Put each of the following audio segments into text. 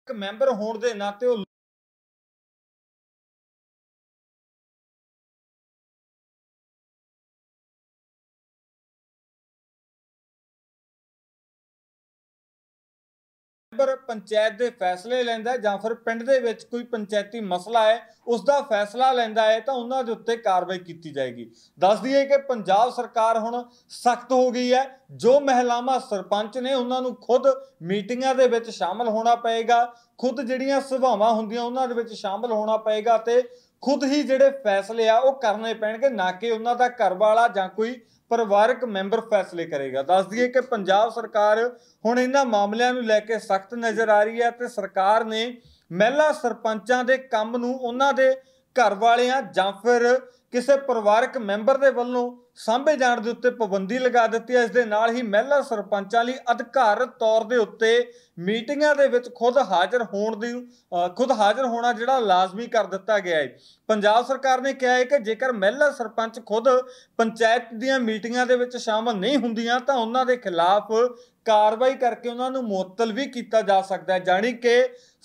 ਇੱਕ ਮੈਂਬਰ ਹੋਣ ਦੇ ਨਾਤੇ ਉਹ ਮੈਂਬਰ ਪੰਚਾਇਤ ਦੇ ਫੈਸਲੇ ਲੈਂਦਾ ਜਾਂ ਫਿਰ ਪਿੰਡ ਦੇ ਵਿੱਚ ਕੋਈ ਪੰਚਾਇਤੀ ਮਸਲਾ ਹੈ ਉਸ ਦਾ ਫੈਸਲਾ ਲੈਂਦਾ ਹੈ ਤਾਂ ਉਹਨਾਂ ਦੇ ਉੱਤੇ ਕਾਰਵਾਈ ਕੀਤੀ ਜਾਏਗੀ ਦੱਸ ਦਈਏ ਕਿ ਪੰਜਾਬ ਸਰਕਾਰ ਹੁਣ ਸਖਤ ਹੋ ਗਈ ਹੈ ਜੋ ਮਹਿਲਾਵਾਂ ਸਰਪੰਚ ਨੇ ਉਹਨਾਂ ਨੂੰ ਖੁਦ ਮੀਟਿੰਗਾਂ ਦੇ ਵਿੱਚ ਸ਼ਾਮਲ ਹੋਣਾ ਪਏਗਾ ਖੁਦ ਜਿਹੜੀਆਂ ਸਭਾਵਾਂ ਹੁੰਦੀਆਂ ਉਹਨਾਂ ਦੇ ਵਿੱਚ ਸ਼ਾਮਲ ਹੋਣਾ ਪਏਗਾ ਤੇ ਖੁਦ ਹੀ ਜਿਹੜੇ ਫੈਸਲੇ ਆ ਉਹ ਕਰਨੇ ਪੈਣਗੇ ਨਾ ਕਿ ਉਹਨਾਂ ਦਾ ਘਰ ਵਾਲਾ ਜਾਂ ਕੋਈ ਪਰਿਵਾਰਕ ਮੈਂਬਰ ਫੈਸਲੇ ਕਰੇਗਾ ਦੱਸ ਦਈਏ ਕਿ ਪੰਜਾਬ ਸਰਕਾਰ ਹੁਣ ਇਹਨਾਂ ਮਾਮਲਿਆਂ ਨੂੰ ਲੈ ਕੇ ਸਖਤ ਨਜ਼ਰ ਆ ਰਹੀ ਹੈ ਤੇ ਸਰਕਾਰ ਨੇ ਮਹਿਲਾ ਸਰਪੰਚਾਂ ਦੇ ਕੰਮ ਨੂੰ ਉਹਨਾਂ ਦੇ ਘਰ ਵਾਲਿਆਂ ਜਾਂ ਫਿਰ ਕਿਸੇ ਪਰਿਵਾਰਕ ਮੈਂਬਰ ਦੇ ਵੱਲੋਂ ਸਾਂਭੇ ਜਾਣ ਦੇ ਉੱਤੇ ਪਾਬੰਦੀ ਲਗਾ ਦਿੱਤੀ ਹੈ ਇਸ ਦੇ ਨਾਲ ਹੀ ਮਹਿਲਾ ਸਰਪੰਚਾਂ ਲਈ ਅਧਿਕਾਰਤ ਤੌਰ ਦੇ ਉੱਤੇ ਮੀਟਿੰਗਾਂ ਦੇ ਵਿੱਚ ਖੁਦ ਹਾਜ਼ਰ ਹੋਣ ਦੀ ਖੁਦ ਹਾਜ਼ਰ ਹੋਣਾ ਜਿਹੜਾ ਲਾਜ਼ਮੀ ਕਰ ਦਿੱਤਾ ਗਿਆ ਹੈ ਪੰਜਾਬ ਸਰਕਾਰ ਨੇ ਕਿਹਾ ਹੈ ਕਿ ਜੇਕਰ ਮਹਿਲਾ ਸਰਪੰਚ ਖੁਦ ਪੰਚਾਇਤ ਦੀਆਂ ਮੀਟਿੰਗਾਂ ਦੇ ਵਿੱਚ ਸ਼ਾਮਲ ਨਹੀਂ ਹੁੰਦੀਆਂ ਤਾਂ ਉਹਨਾਂ ਦੇ ਖਿਲਾਫ ਕਾਰਵਾਈ ਕਰਕੇ ਉਹਨਾਂ ਨੂੰ ਮੁਅੱਤਲ ਵੀ ਕੀਤਾ ਜਾ ਸਕਦਾ ਹੈ ਜਾਨੀ ਕਿ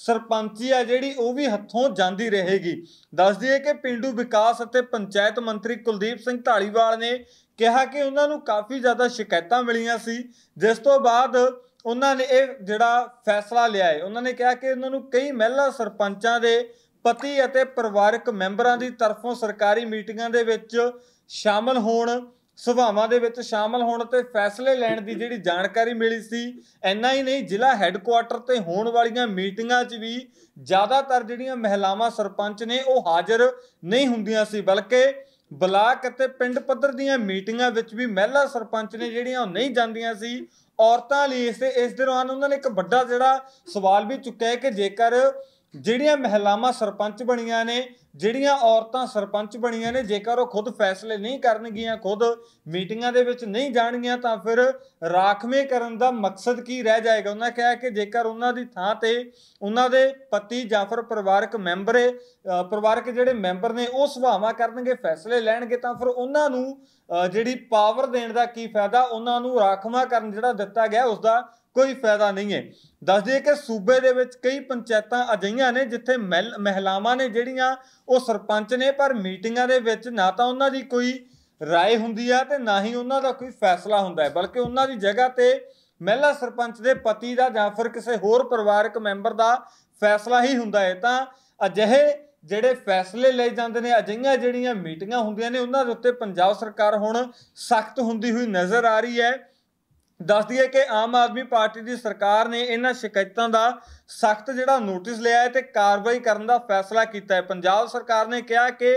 ਸਰਪੰਚੀ ਆ ਜਿਹੜੀ ਉਹ ਵੀ ਹੱਥੋਂ ਜਾਂਦੀ ਰਹੇਗੀ ਦੱਸ ਦਈਏ ਕਿ ਪਿੰਡੂ ਵਿਕਾਸ ਅਤੇ ਪੰਚਾਇਤ ਮੰਤਰੀ ਕੁਲਦੀਪ ਸਿੰਘ ਢਾਲੀਵਾਲ ਨੇ ਕਿਹਾ ਕਿ ਉਹਨਾਂ ਨੂੰ ਕਾਫੀ ਜ਼ਿਆਦਾ ਸ਼ਿਕਾਇਤਾਂ ਮਿਲੀਆਂ ਸੀ ਜਿਸ ਤੋਂ ਬਾਅਦ ਉਹਨਾਂ ਨੇ ਇਹ ਜਿਹੜਾ ਫੈਸਲਾ ਲਿਆ ਹੈ ਉਹਨਾਂ ਨੇ ਕਿਹਾ ਕਿ ਉਹਨਾਂ ਨੂੰ ਕਈ ਮਹਿਲਾ ਸਰਪੰਚਾਂ ਦੇ ਪਤੀ ਅਤੇ ਪਰਿਵਾਰਕ ਮੈਂਬਰਾਂ ਦੀ ਤਰਫੋਂ ਸਰਕਾਰੀ ਮੀਟਿੰਗਾਂ ਦੇ ਵਿੱਚ ਸ਼ਾਮਲ ਹੋਣ ਸੁਭਾਵਾਂ ਦੇ ਵਿੱਚ ਸ਼ਾਮਲ ਹੋਣ ਤੇ ਫੈਸਲੇ ਲੈਣ ਦੀ ਜਿਹੜੀ ਜਾਣਕਾਰੀ ਮਿਲੀ ਸੀ ਐਨਾ ਹੀ ਨਹੀਂ ਜ਼ਿਲ੍ਹਾ ਹੈੱਡਕੁਆਰਟਰ ਤੇ ਹੋਣ ਵਾਲੀਆਂ ਮੀਟਿੰਗਾਂ 'ਚ ਵੀ ਜ਼ਿਆਦਾਤਰ ਜਿਹੜੀਆਂ ਮਹਿਲਾਵਾਂ ਸਰਪੰਚ ਨੇ ਉਹ ਹਾਜ਼ਰ ਨਹੀਂ ਹੁੰਦੀਆਂ ਸੀ ਬਲਕਿ ਬਲਾਕ ਅਤੇ ਪਿੰਡ ਪੱਧਰ ਦੀਆਂ ਮੀਟਿੰਗਾਂ ਵਿੱਚ ਵੀ ਮਹਿਲਾ ਸਰਪੰਚ ਨੇ ਜਿਹੜੀਆਂ ਉਹ ਨਹੀਂ ਜਾਂਦੀਆਂ ਸੀ ਔਰਤਾਂ ਲਈ ਇਸ ਇਸ ਦੌਰਾਨ ਉਹਨਾਂ ਨੇ ਇੱਕ ਵੱਡਾ ਜਿਹੜਾ ਸਵਾਲ ਵੀ ਚੁੱਕਿਆ ਹੈ ਕਿ ਜੇਕਰ ਜਿਹੜੀਆਂ ਮਹਿਲਾਵਾਂ ਸਰਪੰਚ ਬਣੀਆਂ ਨੇ ਜਿਹੜੀਆਂ ਔਰਤਾਂ ਸਰਪੰਚ ਬਣੀਆਂ ਨੇ ਜੇਕਰ ਉਹ ਖੁਦ ਫੈਸਲੇ ਨਹੀਂ ਕਰਨਗੀਆਂ ਖੁਦ ਮੀਟਿੰਗਾਂ ਦੇ ਵਿੱਚ ਨਹੀਂ ਜਾਣਗੀਆਂ ਤਾਂ ਫਿਰ ਰਾਖਵੇਂ ਕਰਨ ਦਾ ਮਕਸਦ ਕੀ ਰਹਿ ਜਾਏਗਾ ਉਹਨਾਂ ਕਿਹਾ ਕਿ ਜੇਕਰ ਉਹਨਾਂ ਦੀ ਥਾਂ ਤੇ ਉਹਨਾਂ ਦੇ ਪਤੀ ਜਾਂ ਫਿਰ ਪਰਿਵਾਰਕ ਮੈਂਬਰ ਪਰਿਵਾਰਕ ਜਿਹੜੇ ਮੈਂਬਰ ਨੇ ਉਹ ਸੁਭਾਵਾਂ ਕਰਨਗੇ ਫੈਸਲੇ ਲੈਣਗੇ ਤਾਂ ਫਿਰ ਉਹਨਾਂ ਨੂੰ ਜਿਹੜੀ ਪਾਵਰ ਦੇਣ ਦਾ ਕੀ ਫਾਇਦਾ ਉਹਨਾਂ ਨੂੰ ਰਾਖਵਾ ਕਰਨ ਜਿਹੜਾ ਦਿੱਤਾ ਗਿਆ ਉਸ ਦਾ ਕੋਈ ਫਾਇਦਾ ਨਹੀਂ ਹੈ ਦੱਸ ਦਈਏ ਕਿ ਸੂਬੇ ਦੇ ਵਿੱਚ ਕਈ ਪੰਚਾਇਤਾਂ ਅਜਈਆਂ ਨੇ ਜਿੱਥੇ ਮਹਿਲਾਵਾਂ ਨੇ ਜਿਹੜੀਆਂ ਉਹ ਸਰਪੰਚ ਨੇ ਪਰ ਮੀਟਿੰਗਾਂ ਦੇ ਵਿੱਚ ਨਾ ਤਾਂ ਉਹਨਾਂ ਦੀ ਕੋਈ رائے ਹੁੰਦੀ ਆ ਤੇ ਨਾ ਹੀ ਉਹਨਾਂ ਦਾ ਕੋਈ ਫੈਸਲਾ ਹੁੰਦਾ ਹੈ ਬਲਕਿ ਉਹਨਾਂ ਦੀ ਜਗ੍ਹਾ ਤੇ ਮਹਿਲਾ ਸਰਪੰਚ ਦੇ ਪਤੀ ਦਾ ਜਾਂ ਫਿਰ ਕਿਸੇ ਹੋਰ ਪਰਿਵਾਰਕ ਮੈਂਬਰ ਦਾ ਫੈਸਲਾ ਹੀ ਹੁੰਦਾ ਹੈ ਤਾਂ ਅਜਿਹੇ ਜਿਹੜੇ ਫੈਸਲੇ ਲਏ ਜਾਂਦੇ ਨੇ ਅਜਿਹੀਆਂ ਜਿਹੜੀਆਂ ਮੀਟਿੰਗਾਂ ਹੁੰਦੀਆਂ ਨੇ ਉਹਨਾਂ ਦੇ ਉੱਤੇ ਪੰਜਾਬ ਸਰਕਾਰ ਹੁਣ ਸਖਤ ਹੁੰਦੀ ਹੋਈ ਨਜ਼ਰ ਆ ਰਹੀ ਹੈ ਦੱਸ ਦਈਏ ਕਿ ਆਮ ਆਦਮੀ ਪਾਰਟੀ ਦੀ ਸਰਕਾਰ ਨੇ ਇਹਨਾਂ ਸ਼ਿਕਾਇਤਾਂ ਦਾ ਸਖਤ ਜਿਹੜਾ ਨੋਟਿਸ ਲਿਆ ਹੈ ਤੇ ਕਾਰਵਾਈ ਕਰਨ ਦਾ ਫੈਸਲਾ ਕੀਤਾ ਹੈ ਪੰਜਾਬ ਸਰਕਾਰ ਨੇ ਕਿਹਾ ਕਿ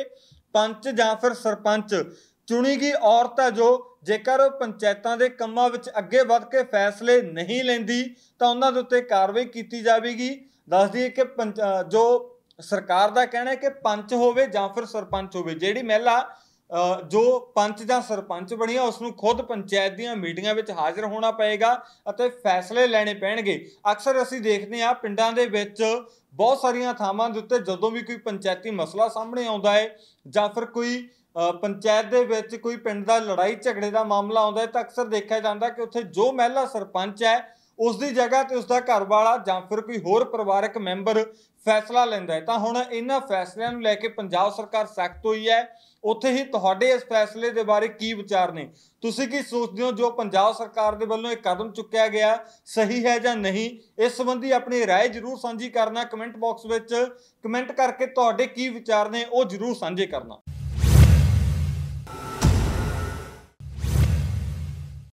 ਪੰਚ ਜਾਂ ਫਿਰ ਸਰਪੰਚ ਚੁਣੀ ਗਈ ਔਰਤ ਹੈ ਜੋ ਜੇਕਰ ਉਹ ਪੰਚਾਇਤਾਂ ਦੇ ਕੰਮਾਂ ਵਿੱਚ ਅੱਗੇ ਵੱਧ ਕੇ ਫੈਸਲੇ ਨਹੀਂ ਲੈਂਦੀ ਤਾਂ ਉਹਨਾਂ ਦੇ ਉੱਤੇ ਕਾਰਵਾਈ ਕੀਤੀ ਜਾਵੇਗੀ ਦੱਸ ਦਈਏ ਕਿ ਜੋ ਸਰਕਾਰ ਦਾ ਕਹਿਣਾ ਹੈ ਕਿ ਪੰਚ ਹੋਵੇ ਜਾਂ ਫਿਰ ਸਰਪੰਚ ਹੋਵੇ ਜਿਹੜੀ ਮਹਿਲਾ ਜੋ ਪੰਚ ਜਾਂ ਸਰਪੰਚ ਬਣਿਆ ਉਸ ਨੂੰ ਖੁਦ ਪੰਚਾਇਤ ਦੀਆਂ ਮੀਟਿੰਗਾਂ ਵਿੱਚ ਹਾਜ਼ਰ ਹੋਣਾ ਪਏਗਾ ਅਤੇ ਫੈਸਲੇ ਲੈਣੇ ਪੈਣਗੇ ਅਕਸਰ ਅਸੀਂ ਦੇਖਦੇ ਹਾਂ ਪਿੰਡਾਂ ਦੇ ਵਿੱਚ ਬਹੁਤ ਸਾਰੀਆਂ ਥਾਵਾਂ ਦੇ ਉੱਤੇ ਜਦੋਂ ਵੀ ਕੋਈ ਪੰਚਾਇਤੀ ਮਸਲਾ ਸਾਹਮਣੇ ਆਉਂਦਾ ਹੈ ਜਾਂ ਫਿਰ ਕੋਈ ਪੰਚਾਇਤ ਦੇ ਵਿੱਚ ਕੋਈ ਪਿੰਡ ਦਾ ਲੜਾਈ ਝਗੜੇ ਦਾ ਮਾਮਲਾ ਆਉਂਦਾ ਹੈ ਤਾਂ ਅਕਸਰ ਦੇਖਿਆ ਜਾਂਦਾ ਕਿ ਉੱਥੇ ਜੋ ਮਹਿਲਾ ਸਰਪੰਚ ਹੈ ਉਸ ਦੀ ਜਗ੍ਹਾ ਤੇ ਉਸ ਦਾ ਘਰ ਵਾਲਾ ਜਾਂ ਫਿਰ ਕੋਈ ਹੋਰ ਪਰਿਵਾਰਕ ਮੈਂਬਰ ਫੈਸਲਾ ਲੈਂਦਾ ਹੈ ਤਾਂ ਹੁਣ ਇਹਨਾਂ ਫੈਸਲਿਆਂ ਨੂੰ ਲੈ ਕੇ ਪੰਜਾਬ ਸਰਕਾਰ ਸਖਤ ਹੋਈ ਹੈ ਉੱਥੇ ਹੀ ਤੁਹਾਡੇ ਇਸ ਫੈਸਲੇ ਦੇ ਬਾਰੇ ਕੀ ਵਿਚਾਰ ਨੇ ਤੁਸੀਂ ਕੀ ਸੋਚਦੇ ਹੋ ਜੋ ਪੰਜਾਬ ਸਰਕਾਰ ਦੇ ਵੱਲੋਂ ਇਹ ਕਦਮ ਚੁੱਕਿਆ ਗਿਆ ਸਹੀ ਹੈ ਜਾਂ ਨਹੀਂ ਇਸ ਸੰਬੰਧੀ ਆਪਣੀ رائے ਜ਼ਰੂਰ ਸਾਂਝੀ ਕਰਨਾ ਕਮੈਂਟ ਬਾਕਸ ਵਿੱਚ ਕਮੈਂਟ ਕਰਕੇ ਤੁਹਾਡੇ ਕੀ ਵਿਚਾਰ ਨੇ ਉਹ ਜ਼ਰੂਰ ਸਾਂਝੇ ਕਰਨਾ